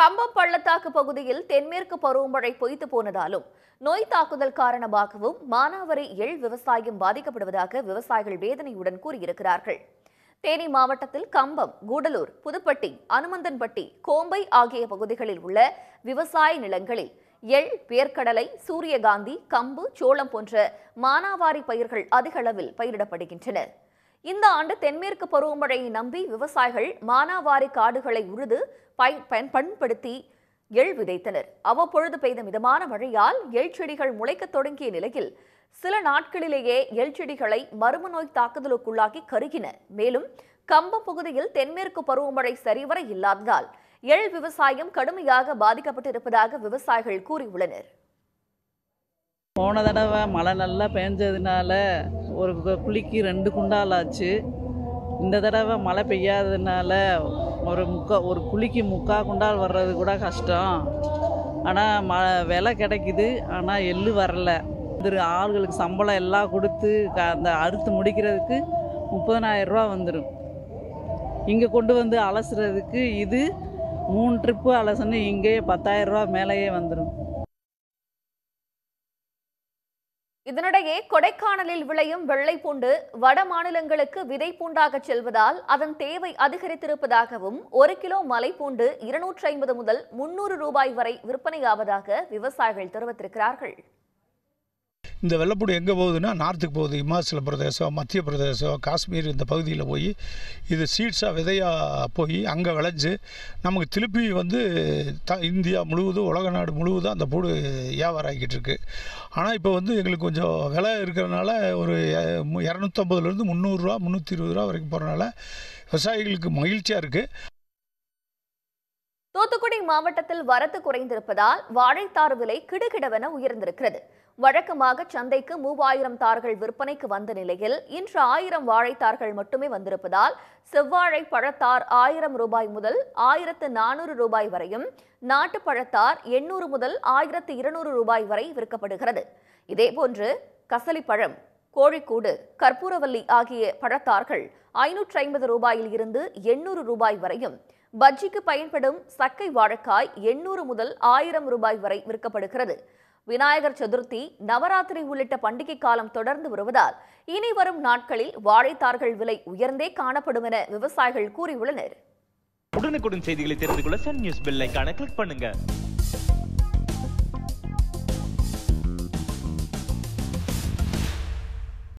கம்பம் பள்ளத்தாக்கு பகுதியில் தென்மேற்கு பருவமழை பொய்த்து போனதாலும் நோய் தாக்குதல் காரணமாகவும் மானாவரி எள் விவசாயம் பாதிக்கப்படுவதாக விவசாயிகள் வேதனையுடன் கூறியிருக்கிறார்கள் தேனி மாவட்டத்தில் கம்பம் கூடலூர் புதுப்பட்டி அனுமந்தன்பட்டி கோம்பை ஆகிய பகுதிகளில் உள்ள விவசாய நிலங்களில் எள் பேர்கடலை சூரியகாந்தி கம்பு சோளம் போன்ற மானாவாரி பயிர்கள் அதிகளவில் பயிரிடப்படுகின்றன இந்த ஆண்டு தென்மேற்கு பருவமழையை நம்பி விவசாயிகள் மானாவாரி காடுகளை உழுது பயன்படுத்தி எள் விதைத்தனர் அவ்வப்பொழுது பெய்த மிதமான மழையால் எள் செடிகள் முளைக்க தொடங்கிய நிலையில் சில நாட்களிலேயே எள் செடிகளை மரும நோய் தாக்குதலுக்குள்ளாக்கி கருகின மேலும் கம்பம் பகுதியில் தென்மேற்கு பருவமழை சரிவர இல்லாததால் எள் விவசாயம் கடுமையாக பாதிக்கப்பட்டிருப்பதாக விவசாயிகள் கூறியுள்ளனர் போன தடவை மழை நல்லா பெஞ்சதுனால ஒரு குழிக்கு ரெண்டு குண்டால் ஆச்சு இந்த தடவை மழை பெய்யாததுனால ஒரு முக்கா ஒரு குழிக்கு முக்கால் குண்டால் வர்றது கூட கஷ்டம் ஆனால் ம விலை கிடைக்குது ஆனால் எள்ளு வரல இது ஆளுகளுக்கு சம்பளம் எல்லாம் கொடுத்து க அந்த அறுத்து முடிக்கிறதுக்கு முப்பதனாயிரரூபா வந்துடும் இங்கே கொண்டு வந்து அலசுறதுக்கு இது மூணு ட்ரிப்பு அலசுன்னு இங்கேயே பத்தாயிரரூபா மேலேயே வந்துடும் இதனிடையே கொடைக்கானலில் விளையும் வெள்ளை பூண்டு வட மாநிலங்களுக்கு விதை பூண்டாக செல்வதால் அதன் தேவை அதிகரித்திருப்பதாகவும் ஒரு கிலோ மலைப்பூண்டு இருநூற்றி ஐம்பது முதல் முன்னூறு ரூபாய் வரை விற்பனையாவதாக விவசாயிகள் தெரிவித்திருக்கிறார்கள் இந்த வெள்ளப்பூடு எங்கே போகுதுன்னா நார்த்துக்கு போகுது இமாச்சல பிரதேசம் மத்திய பிரதேசம் காஷ்மீர் இந்த பகுதியில் போய் இது சீட்ஸாக விதையாக போய் அங்கே விளைஞ்சு நமக்கு திருப்பி வந்து த இந்தியா முழுவதும் உலக நாடு முழுவதும் அந்த பூடு வியாபாரம் ஆகிக்கிட்டு இருக்கு ஆனால் இப்போ வந்து எங்களுக்கு கொஞ்சம் விலை இருக்கிறதுனால ஒரு இரநூத்தம்பதுலேருந்து முந்நூறுரூவா முந்நூற்றி இருபது ரூபா வரைக்கும் போகிறனால விவசாயிகளுக்கு மகிழ்ச்சியாக இருக்குது தூத்துக்குடி மாவட்டத்தில் வரத்து குறைந்திருப்பதால் வாழைத்தார் விலை கிடுகிடவென உயர்ந்திருக்கிறது வழக்கமாக சந்தைக்கு மூவாயிரம் தார்கள் விற்பனைக்கு வந்த நிலையில் இன்று ஆயிரம் வாழைத்தார்கள் மட்டுமே வந்திருப்பதால் செவ்வாழை பழத்தார் ஆயிரம் ரூபாய் முதல் ஆயிரத்து நானூறு ரூபாய் வரையும் நாட்டு பழத்தார் எண்ணூறு முதல் ஆயிரத்து இருநூறு ரூபாய் வரை விற்கப்படுகிறது இதேபோன்று கசலிப்பழம் கோழிக்கூடு கற்பூரவல்லி ஆகிய பழத்தார்கள் ஐநூற்றி ஐம்பது ரூபாயில் இருந்து எண்ணூறு ரூபாய் வரையும் பஜ்ஜிக்கு பயன்படும் சக்கை வாழைக்காய் எண்ணூறு முதல் ஆயிரம் ரூபாய் வரை விற்கப்படுகிறது விநாயகர் சதுர்த்தி நவராத்திரி உள்ளிட்ட பண்டிகை காலம் தொடர்ந்து வருவதால் இனி வரும் நாட்களில் வாழைத்தார்கள் விலை உயர்ந்தே காணப்படும் என விவசாயிகள் கூறியுள்ளனர் உடனுக்குடன் செய்திகளை தெரிந்து கொள்ள சன் நியூஸ் கிளிக் பண்ணுங்க